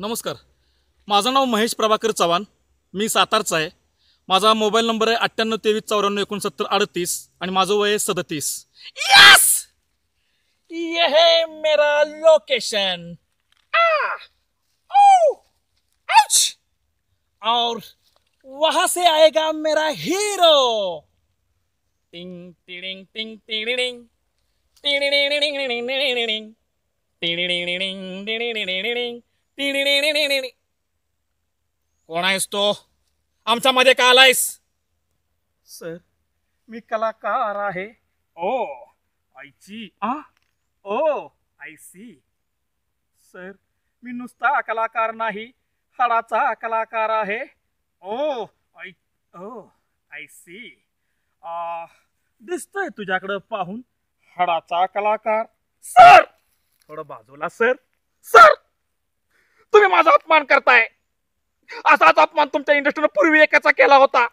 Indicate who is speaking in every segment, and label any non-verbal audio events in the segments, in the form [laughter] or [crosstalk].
Speaker 1: नमस्कार माझं नाव महेश प्रभाकर चव्हाण मी सातारचा आहे माझा मोबाईल नंबर आहे अठ्ठ्याण्णव तेवीस चौऱ्याण्णव एकोणसत्तर अडतीस आणि माझं वय आहे सदतीस यस ये मेरा लोकेशन आ, और वहां से आएगा मेरा हीरो टिंग टिडिंग टिंग टिडिडिंग कोण आहेस तो आमच्या मध्ये का आलायस सर मी कलाकार आहे ओ आयची ओ आय सी सर मी नुसता कलाकार नाही हाडाचा कलाकार आहे oh I oh I see दिसतोय तुझ्याकडे पाहून हाडाचा कलाकार सर थोडं बाजूला सर सर तुम्ही माझा अपमान करताय असाच अपमान तुमच्या इंडस्ट्रीनं पूर्वी एकाचा केला होता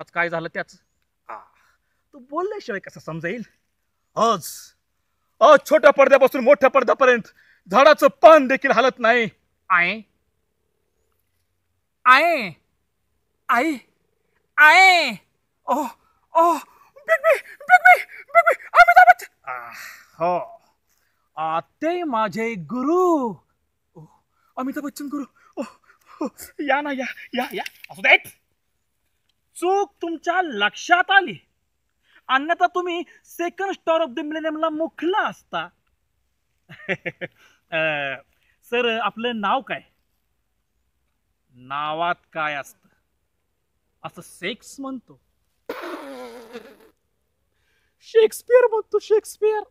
Speaker 1: आज काय झालं त्याच तू बोलल्याशिवाय कसं समजेल आज आज छोट्या पडद्यापासून मोठ्या पडद्यापर्यंत झाडाचं पान देखील हालत नाही आय आय आई आय ओ ओ हो ते माझे गुरु अमिताभ बच्चन गुरु या ना या या या असू देत चूक तुमच्या लक्षात आली अन्यथा तुम्ही सेकंड स्टार ऑफ द ला मुखला असता [laughs] सर आपलं नाव काय नावात काय असत असं सेक्स म्हणतो शेक्सपियर म्हणतो शेक्सपियर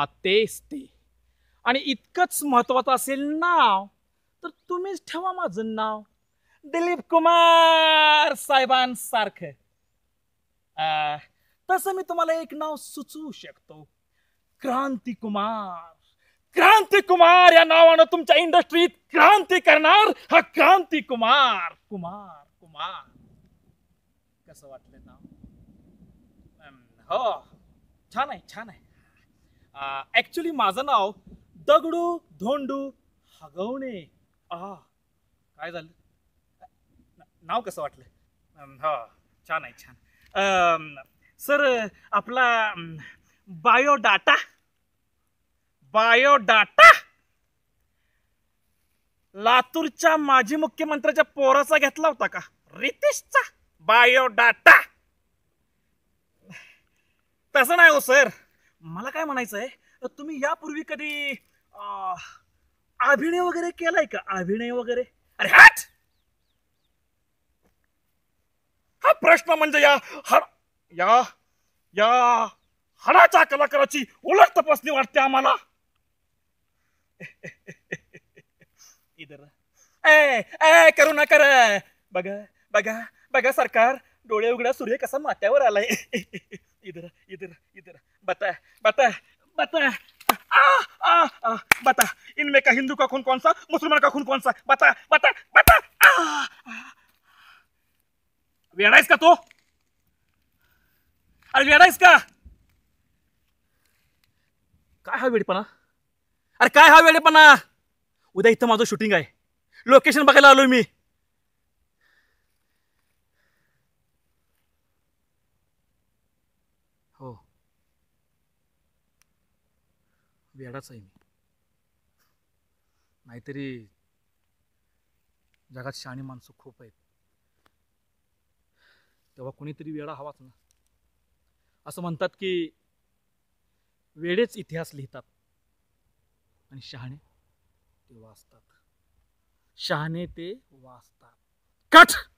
Speaker 1: आतेच ते आणि इतकंच महत्वाचं असेल नाव तर तुम्हीच ठेवा माझं नाव दिलीप कुमार साहेबांसारखं अ तसं मी तुम्हाला एक नाव सुचवू शकतो क्रांती कुमार क्रांती कुमार या नावानं तुमच्या इंडस्ट्रीत क्रांती करणार हा क्रांती कुमार कुमार कुमार कसं वाटलं नाव हो छान आहे छान आहे ऍक्च्युली माझं नाव दगडू धोंडू हगवणे काय झालं नाव कसं वाटलं हा छान आहे छान सर आपला बायोडाटा बायोडाटा लातूरच्या माजी मुख्यमंत्र्याच्या पोराचा घेतला होता का रितेशचा बायोडाटा तसं नाही हो सर मला काय म्हणायचं आहे तुम्ही यापूर्वी कधी अभिनय वगैरे केलाय का अभिनय वगैरे अरे हट हा प्रश्न म्हणजे या हर या या हराच्या कलाकाराची उलट तपासणी वाटते आम्हाला [laughs] इधर करू ना कर बघा बघा बघा सरकार डोळे उघडा सूर्य कसा माथ्यावर आलाय [laughs] इधर इधर इधर बता बता बता में का हिंदू का खून कौन सा मुसलमान का खून कौन सा बता बता बता वेड़ा इसका तो अरे वेड़ा इसका काय हा वेडपणा अरे काय हा वेडेपणा उद्या इथं माझं शूटिंग आहे लोकेशन बघायला आलो मी हो वेळाच आहे मी नाहीतरी जगात शहाणी माणसं खूप आहेत तेव्हा कुणीतरी वेळा हवाच ना असं म्हणतात की वेळेच इतिहास लिहितात आणि शहाणे ते वाचतात शहाणे ते वाचतात कट